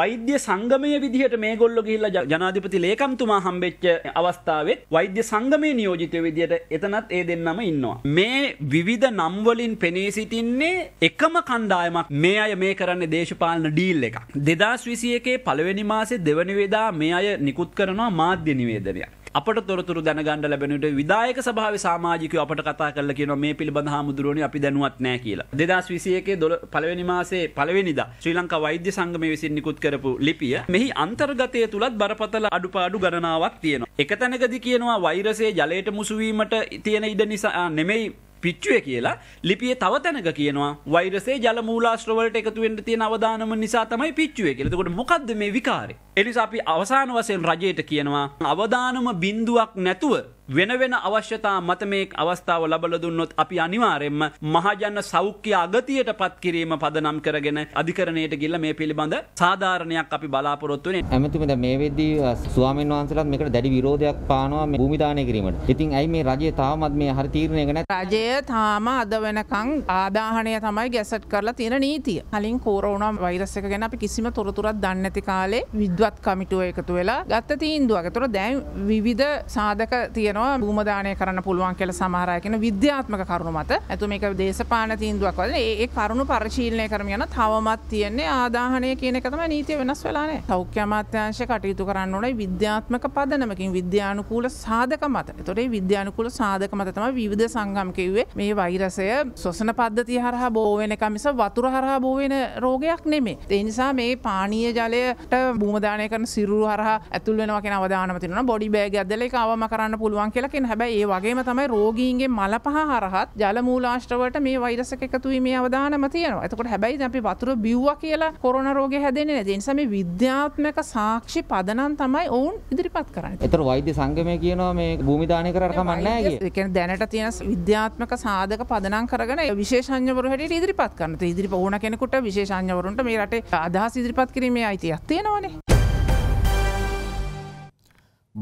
S9: වෛද්‍ය සංගමය විදිහට මේ ගොල්ලො හිල්ල ජනාධිපති ලේකම්තුමා හම්බෙච්ච අවස්ථාවත් වෛද්‍ය සංගමය නියෝජිතය විදිහට එතනත් ඒ දෙන්නම ඉන්න. යනවා. මේ විවිධ නම්වලින් පෙනී සිටින්නේ එකම කණ්ඩායමක් මේ අය මේ කරන්නේ දේශපාලන ඩීල් එකක්. දෙදස් විසියකේ පළවෙනි මාසේ දෙවනිවෙදා මේ අය නිකුත් කරනවා මාධ්‍ය නිවේදනයක්. අපට තොරතුරු දැනගන්න ලැබෙනට විදායක සභාව සාමාජික අපට කතා කල කියන මේ පිළිබඳ හාමුදුරුවනි අපි දැනුවත් නෑ කියලා දෙදස් විසියකේ දොළ පලවෙනි මාසේ පලවෙනිද ශ්‍රී ලංකා වෛද්‍ය සංගම විසින් නිකුත් කරපු ලිපිය මෙහි අන්තර්ගතය තුළත් බරපතල අඩුපාඩු ගණනාවක් තියෙනවා එක තැනකදි කියනවා වෛරසේ ජලයට මුසුවීමට තියෙන ඉඩ නිසා නෙමෙයි පිච්චුවේ කියලා ලිපියේ තව තැනක කියනවා වෛරසේ ජල මූලාශ්‍ර වලට එකතු වෙන්න තියෙන අවදානම නිසා තමයි පිච්චුවේ කියලා. එතකොට මොකද්ද මේ විකාරය? එනිසා අපි අවසාන වශයෙන් රජයට කියනවා අවදානම බිඳුවක් නැතුව වෙන වෙන අවශ්‍යතා මත මේ අවස්ථාව ලබල දුන්නොත් අපි අනිවාර්යෙන්ම මහජන සෞඛ්‍ය අගතියට පත් කිරීම පදනම් කරගෙන අධිකරණයට ගිල්ල මේ පිළිබඳ සාධාරණයක් අපි බලාපොරොත්තු වෙන්නේ.
S3: ඇමතිතුමනි මේ වෙද්දී ස්වාමීන්
S8: වහන්සේලාත් මේකට දැඩි විරෝධයක් පානවා මේ භූමි දානය කිරීමට. ඉතින් ඇයි මේ රජය තාමත් මේ හරි තීරණයක නැහැ? රජය තාම අද වෙනකන් ආදාහනය තමයි ගැසට් කරලා තියෙන නීතිය. කලින් කෝරෝන වෛරස් එක ගැන අපි කිසිම තොරතුරක් දන්නේ නැති කාලේ විද්වත් කමිටුව එකතු වෙලා ගත්ත තීන්දුවක්. ඒතර දැන් විවිධ සාධක තියෙනවා කියනවා භූමදානය කරන්න පුළුවන් කියල සමහරයකෙන විද්‍යාත්මක කරුණු මත ඇතු මේක දේශපාන තීන්දුවක් වල ඒ කරුණු පරිශීලනය කරම යන තවමත් තියන්නේ ආදාහනය කියන කතම නීතිය වෙනස් වෙලානේ සෞඛ්‍ය අමාත්‍යංශ කටයුතු කරන්න ඕනේ විද්‍යාත්මක පදනමකින් විද්‍යානුකූල සාධක මත තොරේ විද්‍යානුකූල සාධක මත තම විධ සංගම් කිව්වේ මේ වෛරසය සොසන පද්ධතිය හරහා බෝවෙනක මිස වතුර හරහා බෝවෙන රෝගයක් නෙමේ එනිසා මේ පානීය ජලයට භූමදානය කරන සිරු හරහා ඇතුල් වෙනවා කියෙන අවදානමතින බොඩි බෑග ඇදල කාවම කරන්න පුළුවන් පුළුවන් කියලා කියන හැබැයි ඒ වගේම තමයි රෝගීන්ගේ මල පහ හරහත් ජල මූලාශ්‍රවලට මේ වෛරස් එක එකතුවීමේ අවදානම තියෙනවා. එතකොට හැබැයි අපි වතුර බිව්වා කියලා කොරෝනා රෝගය හැදෙන්නේ නැහැ. ඒ නිසා මේ විද්‍යාත්මක සාක්ෂි පදනම් තමයි ඔවුන් ඉදිරිපත් කරන්නේ.
S3: ඒතර වෛද්‍ය සංගමය කියනවා මේ භූමි දානය කරලා කමක් නැහැ කියලා.
S8: ඒ කියන්නේ දැනට තියෙන විද්‍යාත්මක සාධක පදනම් කරගෙන විශේෂඥවරු හැටියට ඉදිරිපත් කරනවා. ඉදිරිප ඕන කෙනෙකුට විශේෂඥවරුන්ට මේ රටේ අදහස් ඉදිරිපත් කිරීමේ අයිතියක් තියෙනවානේ.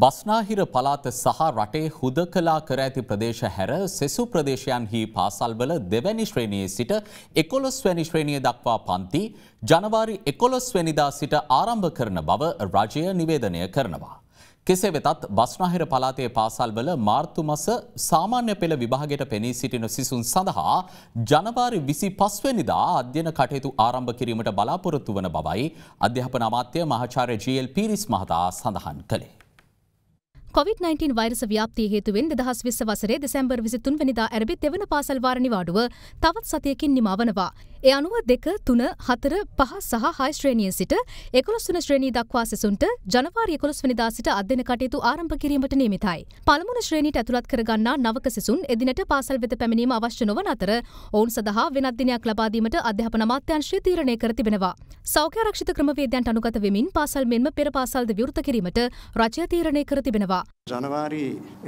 S3: බස්නාහිර පළාත සහ රටේ හුදකලා කර ඇති ප්‍රදේශ හැර සෙසු ප්‍රදේශයන්හි පාසල්වල දෙවැනි ශ්‍රේණියේ සිට එකොළොස් වැනි ශ්‍රේණිය දක්වා පන්ති ජනවාරි එකොළොස් වැනිදා සිට ආරම්භ කරන බව රජය නිවේදනය කරනවා. කෙසේ වෙතත් බස්නාහිර පළාතේ පාසල්වල මාර්තු මස සාමාන්‍ය පෙළ විභාගයට පෙනී සිටින සිසුන් සඳහා ජනවාරි විසි පස්වැනිදා අධ්‍යන කටයුතු ආරම්භ කිරීමට බලාපොරොත්තු වන බවයි අධ්‍යාපන අමාත්‍ය මහාචාර්ය ජීල් පිරිස් මහතා සඳහන් කළේ.
S2: කොවිD-19 වෛරස ව්‍යාප්තිය හේතුවෙන් දෙදහස් විස්ස වසරේ දෙසැම්බර් විසිතුන් වනිදා ඇරබි දෙවන පාසල් වාරනිවාඩුව තවත් සතියකින් නිමාවනවා. එ අනුව දෙක තුන හතර පහ සහ හයි ශ්‍රේණිය සිට එකොළොස් වන ශ්‍රේණී දක්වා සෙසුන්ට ජනවාරි එකොළොස් වනිදා සිට අධ්‍යන කටයුතු ආරම්භ කිරීමට නියමිතයි. පළමුුණ ශ්‍රේණීට ඇතුළත් කරගන්නා නවක සිසුන් එදිනට පාසල් වෙත පැමිණීම අවශ්‍ය නොවන අතර ඔවුන් සඳහා වෙනත්දිනයක් ලබාදීමට අධ්‍යාපන අමාත්‍යංශය තීරණය කර තිබෙනවා. සෞඛ්‍ය රක්ෂිත ක්‍රමවේදයන්ට අනුගත වෙමින් පාසල් මෙන්ම පෙර පාසල්ද විවෘත කිරීමට රජය තීරණය කර තිබෙනවා.
S5: ජනවාරි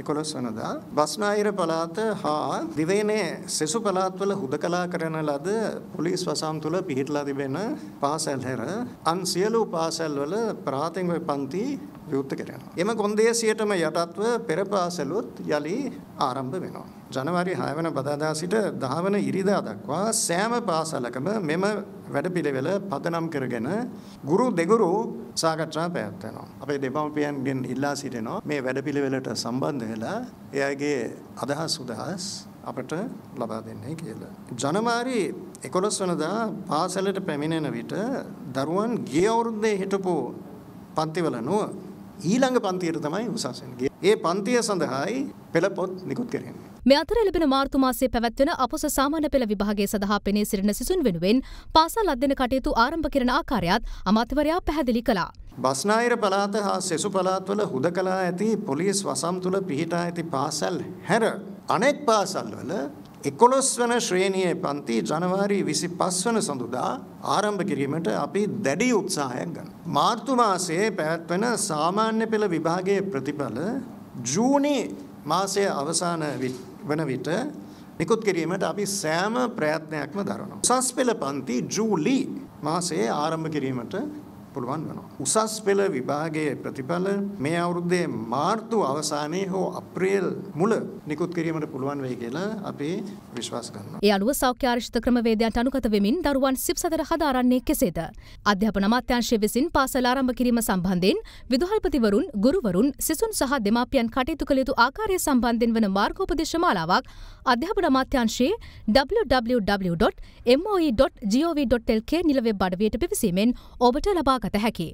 S5: 11 වනදා බස්නාහිර පළාත හා දිවයිනේ සෙසු පළාත්වල හුදකලා කරන ලද පොලිස් වසම් තුල පිහිටලා තිබෙන පාසල් හැර අන් සියලු පාසල්වල ප්‍රාථමික පන්ති විවෘත කරනවා. එම කොන්දේසියටම යටත්ව පෙර පාසලුත් යලි ආරම්භ වෙනවා. ජනවාරි 6 වන පදාදා සිට 10 වන ඉරිදා දක්වා සෑම පාසලකම මෙම වැඩපිළිවෙල පදනම් කරගෙන ගුරු දෙගුරු සාකච්ඡා පැවැත්වෙනවා. අපේ දෙපාර්තමේන්තුවෙන් ඉල්ලා සිටිනවා මේ වැඩපිළිවෙලට සම්බන්ධ වෙලා එයාගේ අදහස් උදහස් අපට ලබා දෙන්නේ කියලා. ජනවාරි 11 වෙනිදා පාසලට පැමිණෙන විට දරුවන් ගිය අවුරුද්දේ හිටපු පන්තිවල ඊළඟ පන්තියට තමයි උසස් ඒ පන්තිය සඳහායි පෙළ පොත් නිකුත් කරන්නේ.
S2: මේ අතර ලැබෙන මාර්තු මාසයේ පැවැත්වෙන අපොස සාමාන්‍ය පෙළ විභාගය සඳහා පෙනී සිටින සිසුන් වෙනුවෙන් පාසල් අධ්‍යන කටයුතු ආරම්භ කරන ආකාරයත් අමාත්‍යවරයා පැහැදිලි කළා.
S5: බස්නාහිර පළාත හා සෙසු පළාත්වල හුදකලා ඇති පොලිස් වසම් තුළ පිහිටා ඇති පාසල් හැර අනෙක් පාසල්වල එකොළොස් වන ශ්‍රේණියයේ පන්ති ජනවාරි විසි පස් වන සඳුදා ආරම්භ කිරීමට අපි දැඩි උත්සාහයක් ගන්න. මාර්තු මාසයේ පැවැත්වෙන සාමාන්‍ය පෙළ විභාගයේ ප්‍රතිඵල ජූනි මාසය අවසාන විත් වන විට නිකුත් කිරීමට අපි සෑම ප්‍රයත්නයක්ම දරනවා. උසස් පෙළ පන්ති ජූලි මාසයේ ආරම්භ කිරීමට පුළුවන් වෙනවා. උසස් පෙළ විභාගයේ ප්‍රතිඵල මේ අවුරුද්දේ මාර්තු අවසානයේ හෝ අප්‍රේල් මුල නිකුත් කිරීමට පුළුවන් වෙයි කියලා අපි විශ්වාස කරනවා.
S2: ඒ අනුව සෞඛ්‍ය ආරක්ෂිත ක්‍රමවේදයන්ට අනුගත වෙමින් දරුවන් සිප් සතර හදාරන්නේ කෙසේද? අධ්‍යාපන අමාත්‍යාංශය විසින් පාසල ආරම්භ කිරීම සම්බන්ධයෙන් විදුහල්පතිවරුන්, ගුරුවරුන්, සිසුන් සහ දෙමාපියන් කටයුතු කළ යුතු ආකාරය සම්බන්ධයෙන් වන මාර්ගෝපදේශ මාලාවක් අධ්‍යාපන අමාත්‍යාංශයේ www.moe.gov.lk නිල වෙබ් අඩවියට පිවිසීමෙන් ඔබට ලබා ගත හැකි.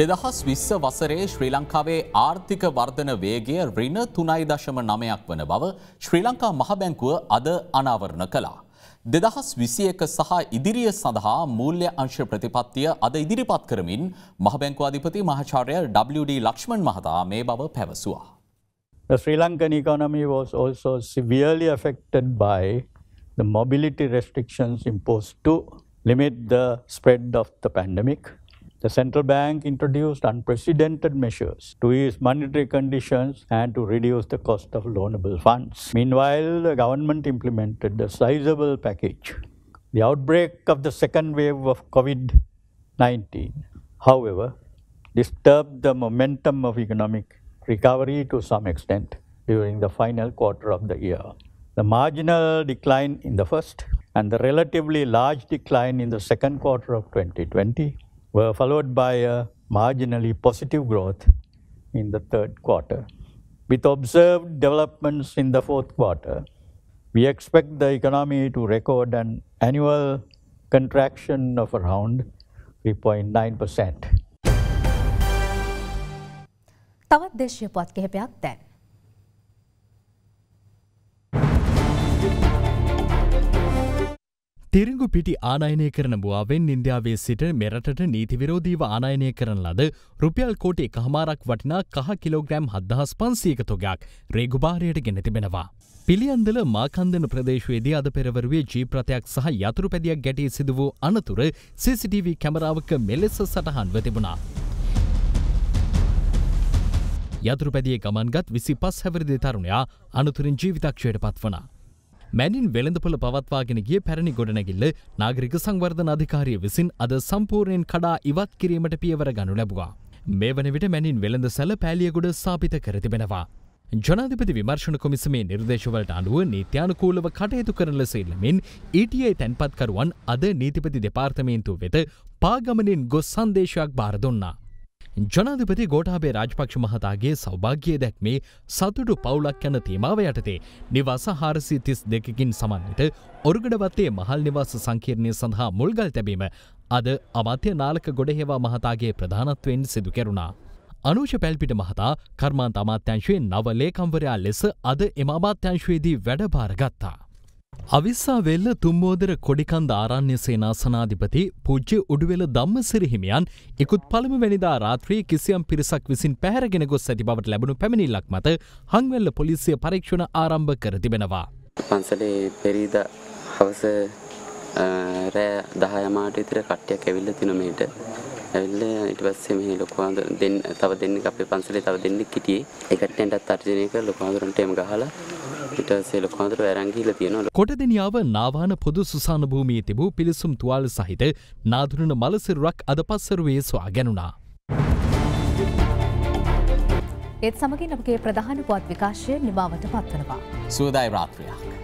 S3: දෙදහස් විස්ස වසරේ ශ්‍රී ලංකාවේ ආර්ථික වර්ධන වේගය රින තුනයි දශම නමයක් වන බව ශ්‍රී ලංකා මහබැංකුව අද අනාවරණ කළා. දෙදහස් විසියක සහ ඉදිරිය සඳහා මූල්‍ය අංශ ප්‍රතිපත්තිය අද ඉදිරිපත් කරමින් මහබැංකු අධිපති මහචාරය WD ලක්ෂ්මන් මහතා මේ බව පැවසවා.
S10: The Sri Lankan economy was also severely affected by the mobility restrictions imposed to limit the spread of the pandemic. The central bank introduced unprecedented measures to ease monetary conditions and to reduce the cost of loanable funds. Meanwhile, the government implemented a sizable package. The outbreak of the second wave of COVID 19, however, disturbed the momentum of economic recovery to some extent during the final quarter of the year. The marginal decline in the first and the relatively large decline in the second quarter of 2020 were followed by a marginally positive growth in the third quarter. With observed developments in the fourth quarter, we expect the economy to record an annual contraction of around 3.9%.
S2: තවත් දේශය පත් කිහිපයක් දැන්.
S1: තිරිඟු පිටි ආනයනය කරන මුවාවෙන් ඉන්දියාවේ සිට මෙරටට නීතිවිරෝධීව ආනයනය කරන ලද රුපියල් කෝටි එක හමාරක් වටිනා කහ කිලෝග්‍රෑම් හද්දහස් පන්සීක තොගයක් රේගුභාරයට ගෙන තිබෙනවා. පිළියන්දල මාකන්දන ප්‍රදේශවේදී අද පෙරවරුවේ ජීප්‍රතයක් සහ යතුරු පැදියක් ගැටී සිදු වූ අනතුර CCTV කැමරාවක මෙලෙස සටහන්ව තිබුණා. යතුරු පැදියේ ගමන්ගත් විසි පස් හැවරදි තරුණයා අනතුරින් ජීවිතක්ෂයට පත් වනා. මැනින් වෙළඳපොළ පවත්වාගෙන ගිය පැරණි ගොඩනැගිල්ල නාගරික සංවර්ධන අධිකාරිය විසින් අද සම්පූර්ණයෙන් කඩා ඉවත් කිරීමට පියවර ගනු ලැබවා. මේ වන විට මැනින් වෙළඳ සැල පෑලියගොඩ සාපිත කර තිබෙනවා. ජනාධිපති විමර්ශණ කොමිසමේ නිර්දේශවලට අනුව නීත්‍යානුකූලව කටයුතු කරන ලෙස ඉල්ලමින් ETA තැන්පත්කරුවන් අද නීතිපති දෙපාර්තමේන්තුව වෙත පාගමනින් ගොස් සංදේශයක් බාර දුන්නා. ජනාධිපති ගෝටාබේ රාජපක්ෂ මහතාගේ සෞභාග්‍යය දැක්මේ සතුටු පවුලක් යන තේමාව යටතේ නිවාස හාරසි තිස් දෙකකින් සමන්විත ඔරුගඩවත්තේ මහල් නිවාස සංකීර්ණය සඳහා මුල්ගල් තැබීම අද අමාත්‍ය නාලක ගොඩහෙවා මහතාගේ ප්‍රධානත්වයෙන් සිදු කෙරුණා. අනුෂ පැල්පිට මහතා කර්මාන්ත අමාත්‍යංශයෙන් නව ලේකම්වරයා ලෙස අද එම අමාත්‍යංශවේදී වැඩභාර ගත්තා. අවිස්සා වෙල්ල තුම්මෝදර කොඩිකන්ද ආරණ්‍ය සේනාසනාධිපති පූජ්‍ය උඩුවෙල ධම්මසිරිහිමියන් ඉකුත් පළමු වැනිදා රාත්‍රී කිසියම් පිරිසක් විසින් පැහැරගෙන ගොස් ඇති බවට ලැබුණු පැමිණිල්ලක් මත හංවැල්ල පොලිසිය පරීක්ෂණ ආරම්භ කර තිබෙනවා.
S3: පන්සලේ පෙරීද හවස රෑ දහයමාට ඉතර කට්ටයක් ඇවිල්ල තිනමට ඇල්ල ඉට පස්සේ මෙහි ලොකවාද තව දෙන්න අපේ පන්සලේ තව දෙන්නෙක් හිටියේ එකටටත් අර්ජනය කර ලොකවාදුරන්ටම ගහලා අපිට සෙල කොඳර ඇරංගීල තියෙනවා
S1: කොටදෙනියාව නාවාන පොදු සුසාන භූමියේ තිබූ පිලිසුම් තුවාල සහිත නාදුරන මලසිරුරක් අද පස්සරුවේ ස්වා ගැනුණා.
S2: ඒත් සමගින් අපගේ ප්‍රධාන පුවත් විකාශය නිමාවට පත්වනවා.
S3: සූදායි රාත්‍රියයක්.